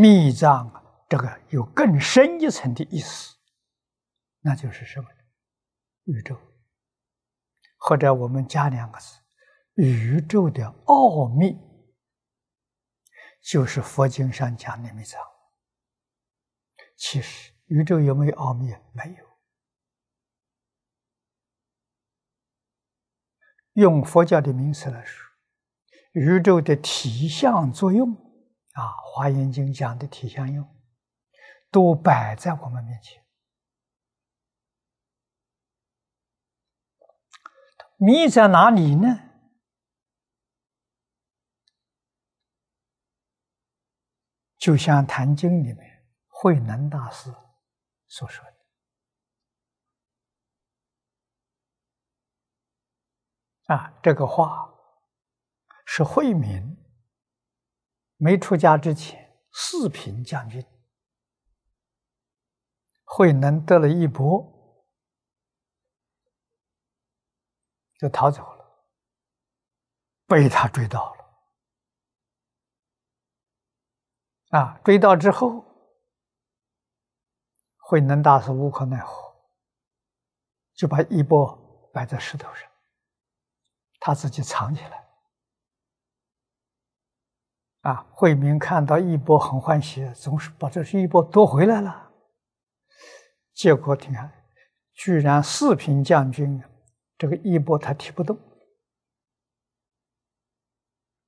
密藏这个有更深一层的意思，那就是什么呢？宇宙，或者我们加两个字，宇宙的奥秘，就是佛经上讲的密藏。其实，宇宙有没有奥秘？没有。用佛教的名词来说，宇宙的体相作用。啊，《华严经》讲的体相用，都摆在我们面前。迷在哪里呢？就像《坛经》里面慧能大师所说的：“啊，这个话是慧明。”没出家之前，四品将军慧能得了一钵，就逃走了，被他追到了。啊，追到之后，慧能大师无可奈何，就把一钵摆在石头上，他自己藏起来。啊，惠明看到一波很欢喜，总是把这是一波夺回来了。结果你看，居然四品将军，这个一波他提不动，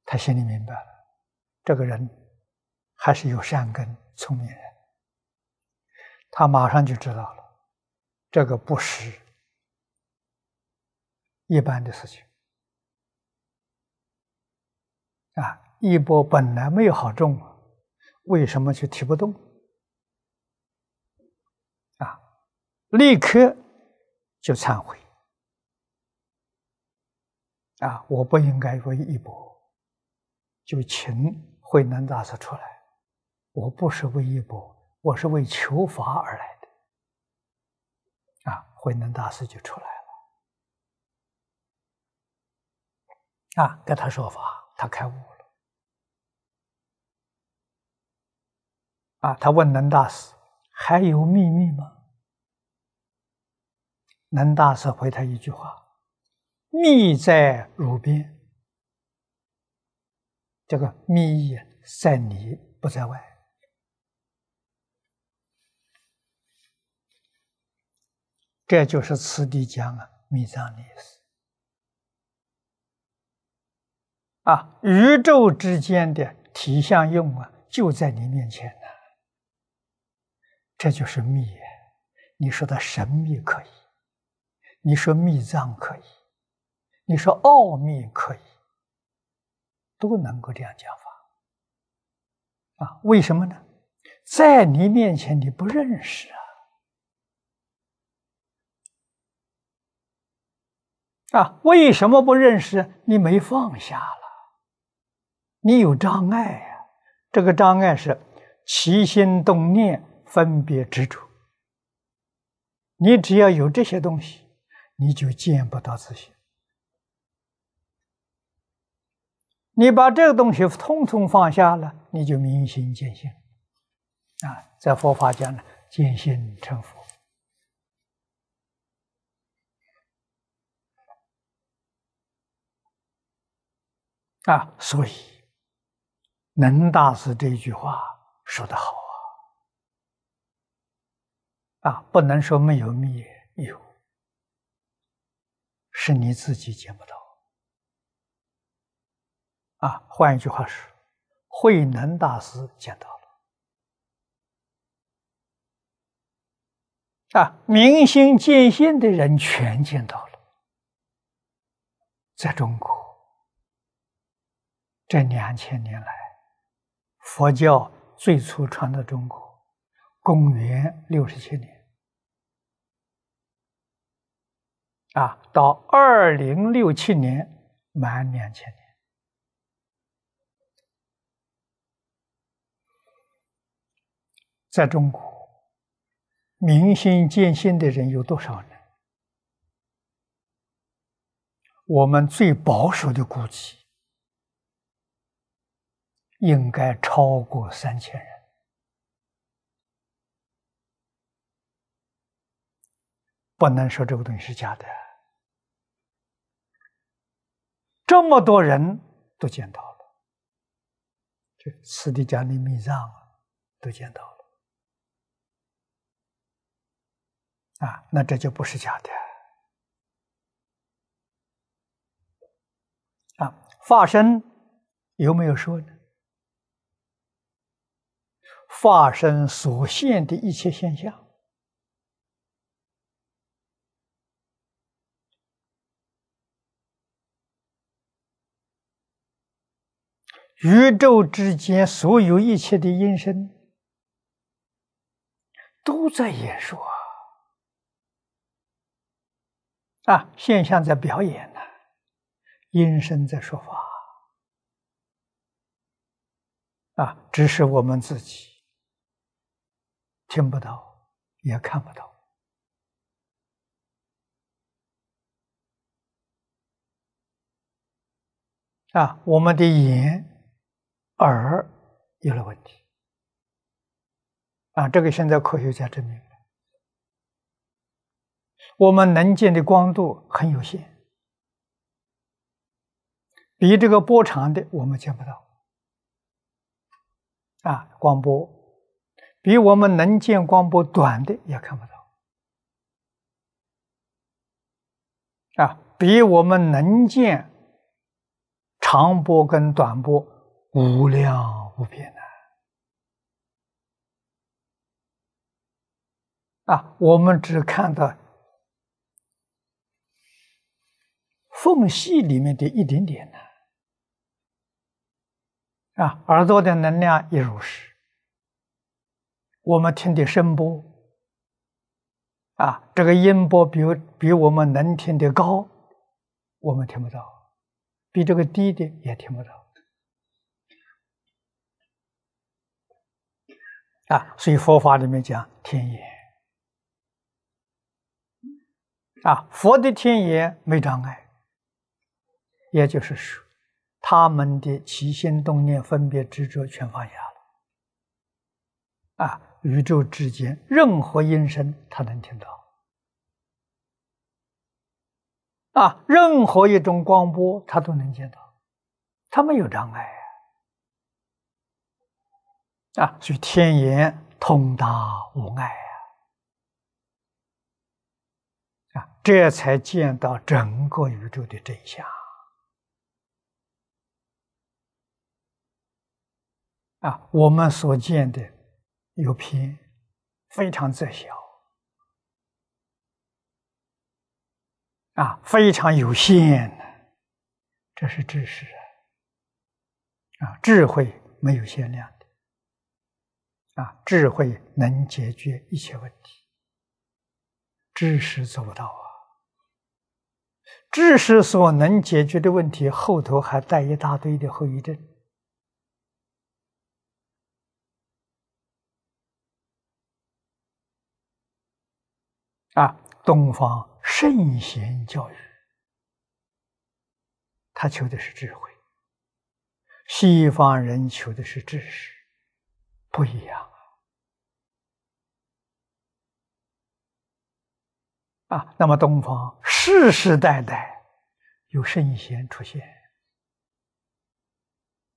他心里明白了，这个人还是有善根、聪明人，他马上就知道了，这个不是一般的事情啊。一波本来没有好重，为什么就提不动？啊，立刻就忏悔。啊，我不应该为一波，就请慧能大师出来。我不是为一波，我是为求法而来的。啊，慧能大师就出来了。啊，跟他说法，他开悟。啊，他问能大师：“还有秘密吗？”能大师回他一句话：“密在汝边。”这个“密”在里，不在外，这就是此地讲啊“密藏”的意思。啊，宇宙之间的体相用啊，就在你面前呢。这就是密。你说的神秘可以，你说密藏可以，你说奥秘可以，都能够这样讲法，啊？为什么呢？在你面前你不认识啊，啊？为什么不认识？你没放下了，你有障碍呀。这个障碍是起心动念。分别执着，你只要有这些东西，你就见不到自己。你把这个东西通通放下了，你就明心见性啊！在佛法讲呢，见性成佛啊。所以，能大师这句话说得好。啊，不能说没有蜜，有，是你自己见不到。啊，换一句话说，慧能大师见到了。啊，明心见性的人全见到了。在中国这两千年来，佛教最初传到中国。公元六十七年，啊，到二零六七年，满两千年，在中国，明心见性的人有多少呢？我们最保守的估计，应该超过三千人。不能说这个东西是假的，这么多人都见到了，这斯蒂加的密藏都见到了啊，那这就不是假的啊。发生有没有说呢？发生所现的一切现象。宇宙之间所有一切的音声，都在演说啊！现象在表演呢，音声在说话啊！只是我们自己听不到，也看不到啊！我们的眼。而有了问题啊！这个现在科学家证明了，我们能见的光度很有限，比这个波长的我们见不到啊，光波比我们能见光波短的也看不到啊，比我们能见长波跟短波。无量无边呐、啊，我们只看到缝隙里面的一点点呢啊，耳朵的能量也如是。我们听的声波啊，这个音波，比比我们能听的高，我们听不到；比这个低的也听不到。啊，所以佛法里面讲天眼啊，佛的天眼没障碍。也就是说，他们的起心动念、分别执着全放下，了啊，宇宙之间任何音声他能听到，啊，任何一种光波他都能见到，他没有障碍。啊，所以天眼通达无碍啊，啊，这才见到整个宇宙的真相。啊，我们所见的有偏，非常之小，啊，非常有限这是知识啊，智慧没有限量。啊，智慧能解决一切问题，知识做不到啊。知识所能解决的问题，后头还带一大堆的后遗症。啊，东方圣贤教育，他求的是智慧；西方人求的是知识。不一样啊！那么东方世世代代有圣贤出现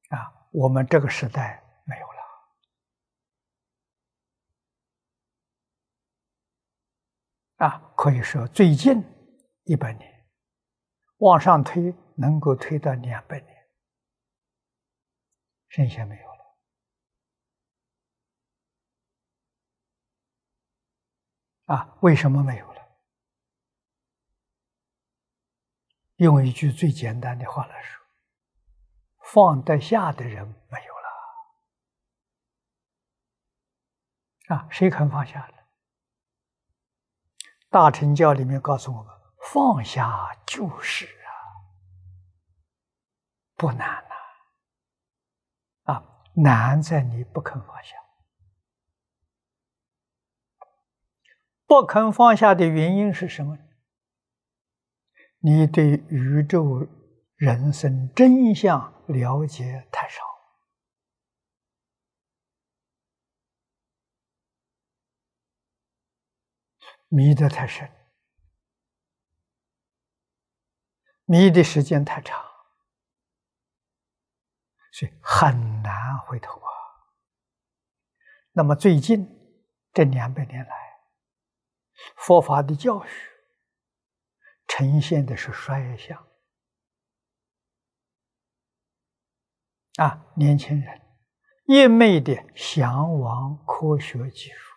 啊，我们这个时代没有了啊，可以说最近一百年往上推能够推到两百年，剩下没有。啊，为什么没有了？用一句最简单的话来说，放得下的人没有了。啊，谁肯放下呢？大乘教里面告诉我们，放下就是啊，不难呐。啊，难在你不肯放下。不肯放下的原因是什么？你对宇宙、人生真相了解太少，迷得太深，迷的时间太长，所以很难回头啊。那么最近这两百年来，佛法的教训呈现的是衰相啊！年轻人，一味的向往科学技术，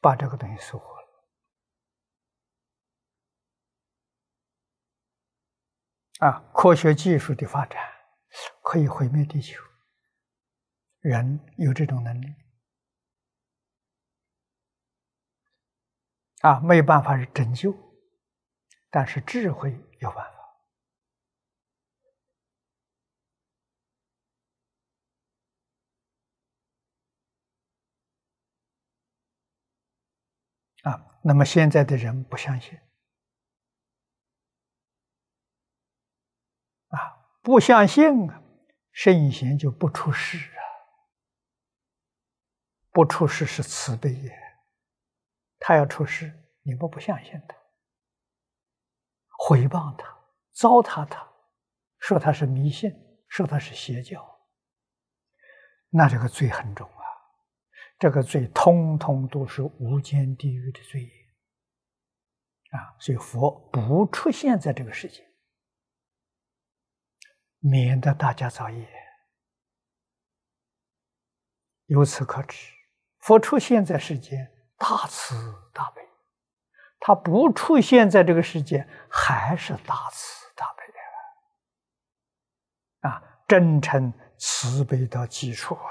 把这个东西收获了啊！科学技术的发展可以毁灭地球，人有这种能力。啊，没有办法是拯救，但是智慧有办法。啊，那么现在的人不相信，啊，不相信啊，圣贤就不出世啊，不出世是慈悲也。他要出世，你们不相信他，回谤他，糟蹋他，说他是迷信，说他是邪教，那这个罪很重啊！这个罪通通都是无间地狱的罪业啊！所以佛不出现在这个世界，免得大家造业。由此可知，佛出现在世间。大慈大悲，他不出现在这个世界，还是大慈大悲啊！啊，真诚慈悲的基础啊，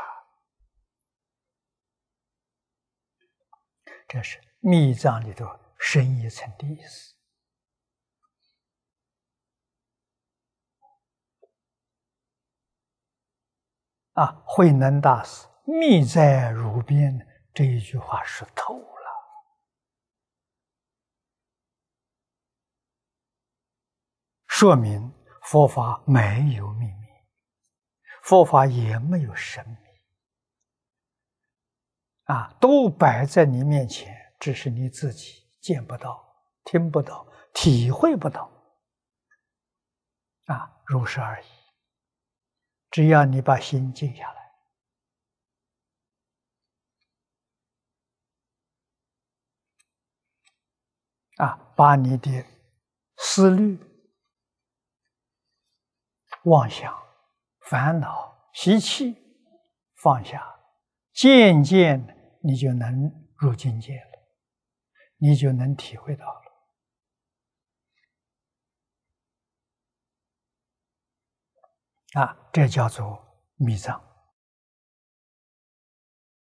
这是密藏里头深一层的意思。啊，慧能大师，密在如边。这一句话说透了，说明佛法没有秘密，佛法也没有神秘，啊，都摆在你面前，只是你自己见不到、听不到、体会不到，啊，如是而已。只要你把心静下来。啊，把你的思虑、妄想、烦恼、习气放下，渐渐的，你就能入境界了，你就能体会到了。啊，这叫做密藏。